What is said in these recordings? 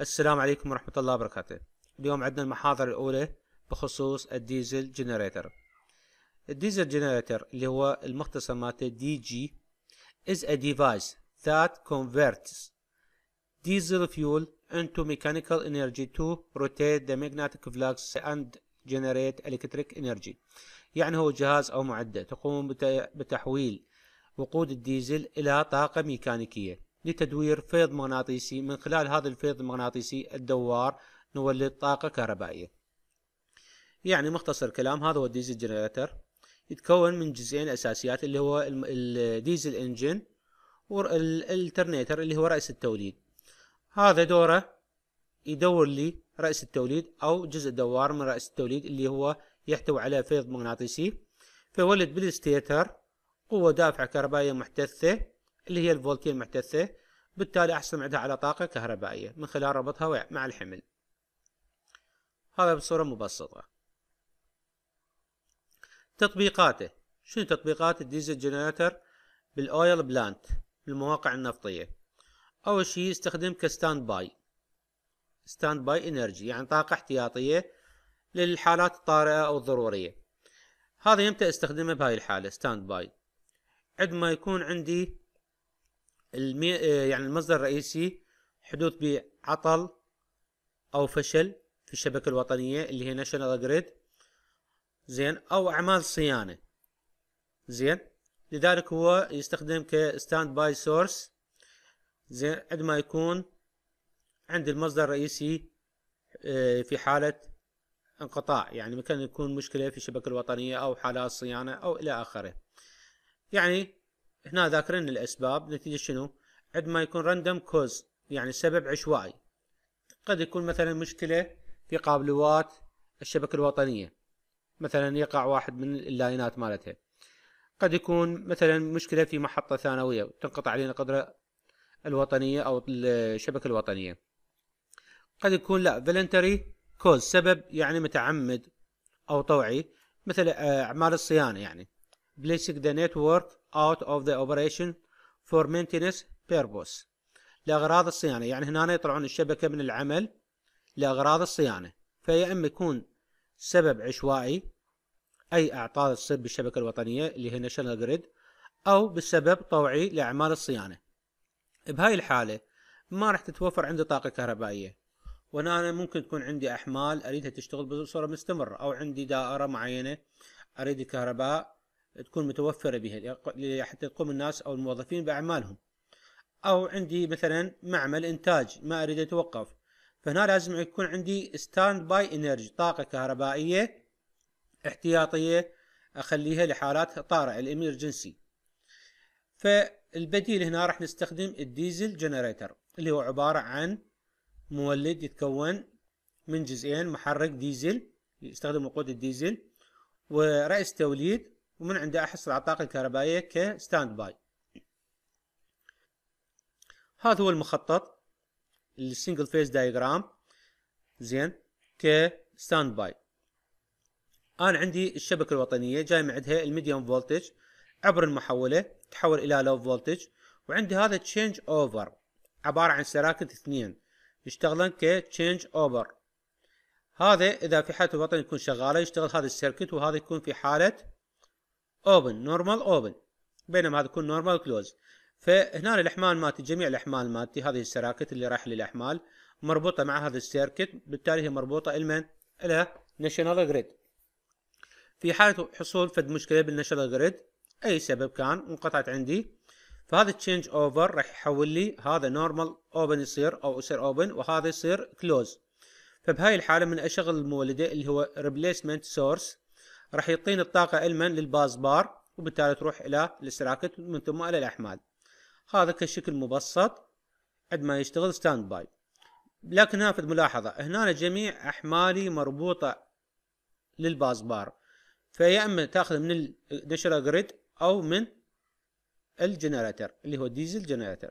السلام عليكم ورحمة الله وبركاته اليوم عندنا المحاضرة الأولى بخصوص الديزل جنريتر الديزل جنريتر اللي هو المختصر مالته دي جي is a device that converts diesel fuel into mechanical energy to rotate the magnetic flux and generate electric energy يعني هو جهاز أو معدة تقوم بتحويل وقود الديزل إلى طاقة ميكانيكية لتدوير فيض مغناطيسي من خلال هذا الفيض المغناطيسي الدوار نولد طاقة كهربائية يعني مختصر كلام هذا هو الديزل جنريتر يتكون من جزئين أساسيات اللي هو الديزل انجن والالترنيتر اللي هو رأس التوليد هذا دوره يدور لي رأس التوليد أو جزء دوار من رأس التوليد اللي هو يحتوي على فيض مغناطيسي فيولد بالستيتر قوة دافعة كهربائية محتثة اللي هي الفولتية المحتثة بالتالي أحصل عندها على طاقة كهربائية من خلال ربطها مع الحمل هذا بصورة مبسطة تطبيقاته شنو تطبيقات الديزل جنراتر بالأويل بلانت بالمواقع النفطية أول شيء يستخدم كستاند باي ستاند باي انرجي يعني طاقة احتياطية للحالات الطارئة أو الضرورية هذا يمتى استخدمه بهاي الحالة ستاند باي عندما يكون عندي المي... آه، يعني المصدر الرئيسي حدوث بعطل او فشل في الشبكه الوطنيه اللي هي ناشونال جريد زين او اعمال صيانه زين لذلك هو يستخدم كستاند باي سورس زين عندما يكون عند المصدر الرئيسي آه، في حالة انقطاع يعني ممكن يكون مشكلة في الشبكة الوطنية أو حالات صيانة أو إلى آخره يعني هنا ذاكرين الاسباب نتيجة شنو ما يكون راندوم كوز يعني سبب عشوائي قد يكون مثلا مشكلة في قابلوات الشبكة الوطنية مثلا يقع واحد من اللاينات مالتها قد يكون مثلا مشكلة في محطة ثانوية تنقطع علينا قدرة الوطنية أو الشبكة الوطنية قد يكون لا فلنتري كوز سبب يعني متعمد أو طوعي مثل آه، أعمال الصيانة يعني بليسك ذا نتورك out of the operation for maintenance purpose لأغراض الصيانة يعني هنا يطلعون الشبكة من العمل لأغراض الصيانة فيا إما يكون سبب عشوائي أي أعطال تصير بالشبكة الوطنية اللي هي ناشونال جريد أو بسبب طوعي لأعمال الصيانة بهاي الحالة ما راح تتوفر عندي طاقة كهربائية وهنا أنا ممكن تكون عندي أحمال أريدها تشتغل بصورة مستمرة أو عندي دائرة معينة أريد الكهرباء تكون متوفرة بها حتى يقوم الناس أو الموظفين بأعمالهم أو عندي مثلا معمل إنتاج ما أريد أتوقف فهنا لازم يكون عندي ستاند باي انرجي طاقة كهربائية احتياطية أخليها لحالات طارئ الإمرجنسي فالبديل هنا راح نستخدم الديزل جنريتر اللي هو عبارة عن مولد يتكون من جزئين محرك ديزل يستخدم وقود الديزل ورأس توليد ومن عنده احصل على الطاقه الكهربائيه كستاند باي هذا هو المخطط السنجل فيز دايجرام زين كستاند باي انا عندي الشبكه الوطنيه جاي معدها الميديوم فولتج عبر المحوله تحول الى لو فولتج وعندي هذا تشينج اوفر عباره عن سراكت اثنين يشتغلن كتشينج اوفر هذا اذا في حالة الوطن يكون شغاله يشتغل هذا السيركت وهذا يكون في حاله اوبن نورمال اوبن بينما هذا يكون نورمال كلوز فهنا الاحمال مالتي جميع الاحمال مالتي هذه السراكت اللي رايح للاحمال مربوطه مع هذا السيركت بالتالي هي مربوطه المن الى ناشونال جريد في حاله حصول فد مشكله بالناشونال جريد اي سبب كان انقطعت عندي فهذا التشينج اوفر راح يحول لي هذا نورمال اوبن يصير او يصير اوبن وهذا يصير كلوز فبهاي الحاله من اشغل المولده اللي هو ريبليسمنت سورس راح يعطيني الطاقة علما للباز بار وبالتالي تروح إلى السراكت ومن ثم إلى الأحمال هذا كشكل مبسط عندما يشتغل ستاند باي لكن نافذ ملاحظة هنا جميع أحمالي مربوطة للباز بار فيا اما تاخذ من النشرة جريد او من الجنراتر اللي هو الديزل جنراتر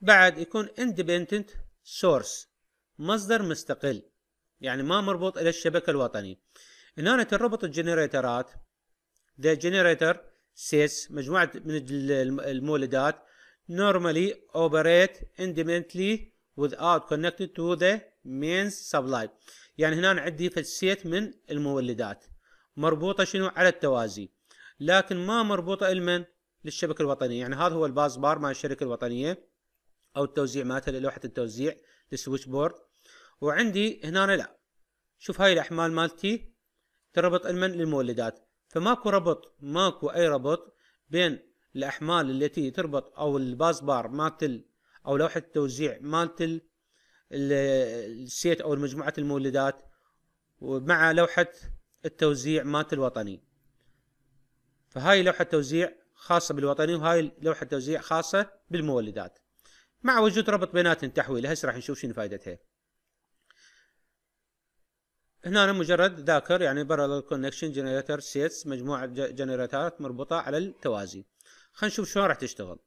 بعد يكون independent source مصدر مستقل يعني ما مربوط الى الشبكه الوطنيه هنا تربط الجنريترات ذا جنريتر سيس مجموعه من المولدات normally operate independently without connected to the mains supply يعني هنا عندي فالسيت من المولدات مربوطه شنو على التوازي لكن ما مربوطه لمن للشبكه الوطنيه يعني هذا هو الباز بار مع الشركه الوطنيه او التوزيع مالتها لوحه التوزيع السويتش بورد وعندي هنا لا شوف هاي الاحمال مالتي تربط المن للمولدات فماكو ربط ماكو اي ربط بين الاحمال التي تربط او الباز بار مالت او لوحه التوزيع مالت السيت او مجموعه المولدات ومع لوحه التوزيع مالت الوطني فهاي لوحه توزيع خاصه بالوطني وهاي لوحه توزيع خاصه بالمولدات مع وجود ربط بينات تحويل هسه راح نشوف شنو فائدتها هنا أنا مجرد ذاكر يعني parallel connection generator sets مجموعة جنراتات مربوطة على التوازي خلينا نشوف شلون راح تشتغل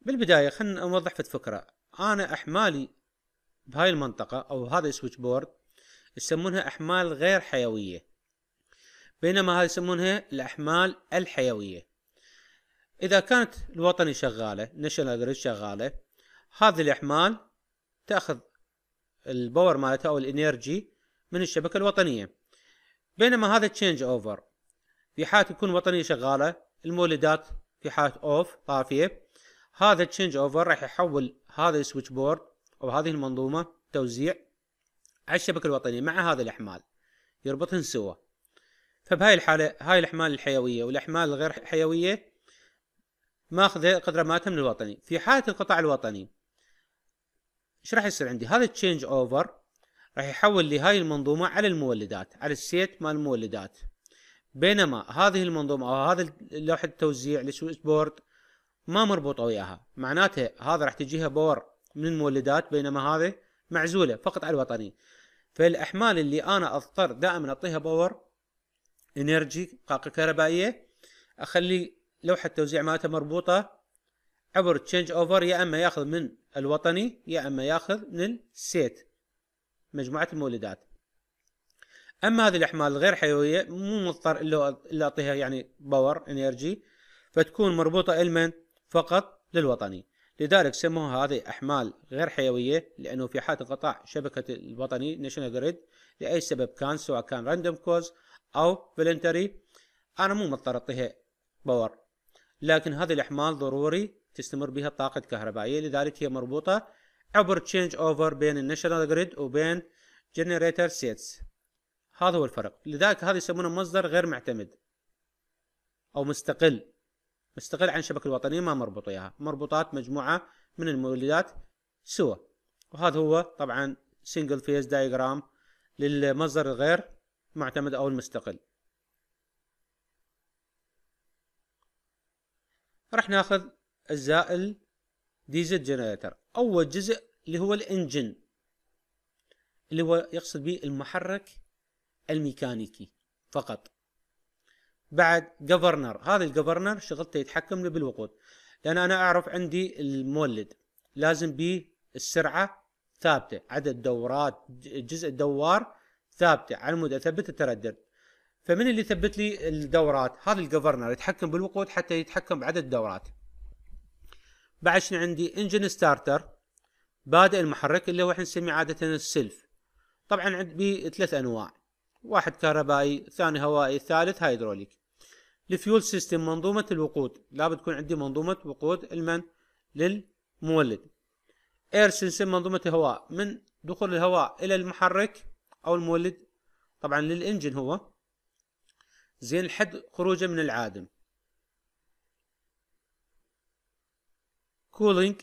بالبداية خلينا نوضح في فكرة أنا أحمالي بهاي المنطقة أو هذا السويتش بورد يسمونها أحمال غير حيوية بينما هاي يسمونها الأحمال الحيوية اذا كانت الوطني شغاله ناشونال جريد شغاله هذه الاحمال تاخذ الباور مالتها او الانرجي من الشبكه الوطنيه بينما هذا تشينج اوفر في حاله تكون وطنيه شغاله المولدات في حاله اوف طافيه هذا تشينج اوفر راح يحول هذا السويتش بورد او هذه المنظومه توزيع على الشبكه الوطنيه مع هذا الاحمال يربطهن سوا فبهاي الحاله هاي الاحمال الحيويه والاحمال الغير حيويه ماخذه قدر ما من الوطني في حاله القطاع الوطني ايش راح يصير عندي هذا التشينج اوفر راح يحول لي هاي المنظومه على المولدات على السيت مال المولدات بينما هذه المنظومه او هذا لوحه التوزيع السويتش بورد ما مربوطه وياها معناته هذا راح تجيها باور من المولدات بينما هذه معزوله فقط على الوطني فالاحمال اللي انا اضطر دائما اعطيها باور انرجي طاقه كهربائيه اخلي لوحة توزيع مالته مربوطة عبر تشينج اوفر يا اما ياخذ من الوطني يا اما ياخذ من السيت مجموعة المولدات اما هذه الاحمال الغير حيويه مو مضطر الا اعطيها يعني باور انرجي فتكون مربوطه المن فقط للوطني لذلك سموها هذه احمال غير حيويه لانه في حالة انقطاع شبكه الوطني ناشونال جريد لاي سبب كان سواء كان راندوم كوز او فلنتري انا مو مضطر اعطيها باور لكن هذه الأحمال ضروري تستمر بها الطاقة الكهربائية لذلك هي مربوطة عبر تشينج اوفر بين الناشونال جريد وبين جنريتر سيتس هذا هو الفرق لذلك هذا يسمونه مصدر غير معتمد او مستقل مستقل عن الشبكة الوطنية ما مربوط وياها مربوطات مجموعة من المولدات سوا وهذا هو طبعا سنجل فيز دايجرام للمصدر الغير معتمد او المستقل راح ناخذ اجزاء الديزل جنريتر اول جزء اللي هو الانجن اللي هو يقصد به المحرك الميكانيكي فقط بعد جفرنر هذا الجفرنر شغلته يتحكم لي بالوقود لان انا اعرف عندي المولد لازم به السرعه ثابته عدد دورات جزء الدوار ثابته على مود اثبت التردد فمن اللي يثبت لي الدورات هذا الجفرنر يتحكم بالوقود حتى يتحكم بعدد الدورات بعد شنو عندي انجن ستارتر بادئ المحرك اللي هو احنا نسميه عاده السلف طبعا عندي ثلاث انواع واحد كهربائي ثاني هوائي ثالث هيدروليك الفيول سيستم منظومه الوقود لابد تكون عندي منظومه وقود المن للمولد اير سيستم منظومه الهواء، من دخول الهواء الى المحرك او المولد طبعا للانجن هو زين لحد خروجه من العادم cooling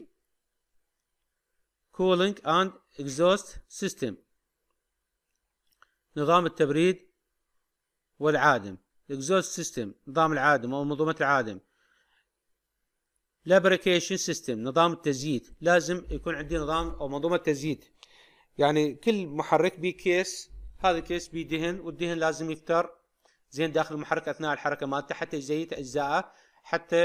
cooling and exhaust system نظام التبريد والعادم exhaust system نظام العادم أو منظومة العادم لابريكيشن سيستم نظام التزييت لازم يكون عندي نظام أو منظومة تزييت يعني كل محرك بيه كيس هذا كيس بيه دهن والدهن لازم يفتر زين داخل المحرك اثناء الحركه مالته حتى يزيت اجزائه حتى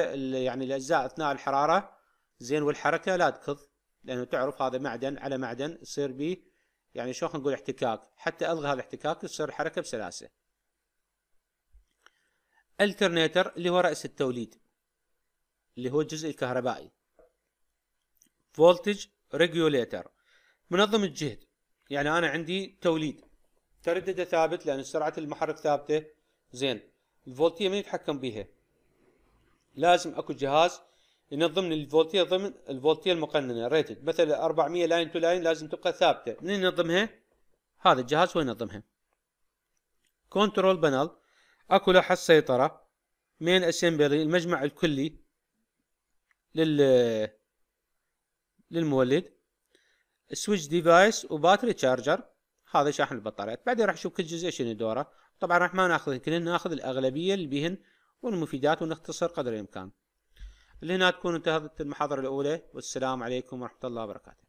يعني الاجزاء اثناء الحراره زين والحركه لا تكض لانه تعرف هذا معدن على معدن يصير به يعني شو نقول احتكاك حتى الغي هذا الاحتكاك تصير الحركه بسلاسه الترنيتر اللي هو راس التوليد اللي هو الجزء الكهربائي فولتج ريجوليتر منظم الجهد يعني انا عندي توليد تردده ثابت لان سرعه المحرك ثابته زين الفولتيه من يتحكم بيها لازم اكو جهاز ينظم الفولتيه ضمن الفولتيه المقننه ريتد مثلا 400 لاين تو لاين لازم تبقى ثابته من ينظمها هذا الجهاز هو ينظمها كنترول بانل اكو لوحه سيطره مين اسمبلي المجمع الكلي لل للمولد سويتش ديفايس وباتري تشارجر هذا شاحن البطاريات بعدين راح نشوف كل جزء شنو دوره طبعا راح ما ناخذهن كلهن ناخذ الأغلبية اللي بهن والمفيدات ونختصر قدر الإمكان هنا تكون انتهت المحاضرة الأولى والسلام عليكم ورحمة الله وبركاته